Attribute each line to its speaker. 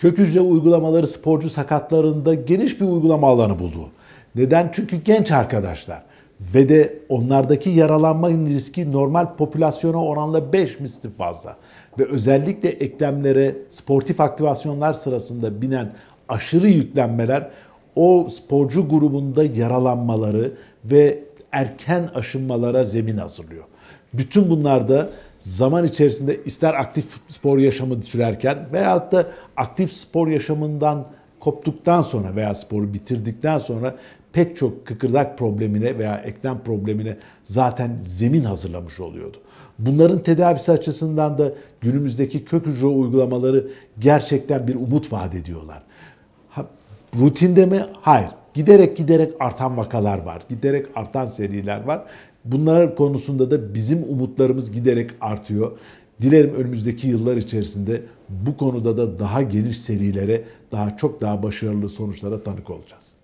Speaker 1: Kök hücre uygulamaları sporcu sakatlarında geniş bir uygulama alanı buldu. Neden? Çünkü genç arkadaşlar ve de onlardaki yaralanma riski normal popülasyona oranla 5 misli fazla. Ve özellikle eklemlere sportif aktivasyonlar sırasında binen aşırı yüklenmeler o sporcu grubunda yaralanmaları ve erken aşınmalara zemin hazırlıyor. Bütün bunlarda zaman içerisinde ister aktif spor yaşamı sürerken veyahut da aktif spor yaşamından koptuktan sonra veya sporu bitirdikten sonra pek çok kıkırdak problemine veya eklem problemine zaten zemin hazırlamış oluyordu. Bunların tedavisi açısından da günümüzdeki kök hücre uygulamaları gerçekten bir umut vaat ediyorlar. Ha, rutinde mi? Hayır giderek giderek artan vakalar var. Giderek artan seriler var. Bunlar konusunda da bizim umutlarımız giderek artıyor. Dilerim önümüzdeki yıllar içerisinde bu konuda da daha geniş serilere, daha çok daha başarılı sonuçlara tanık olacağız.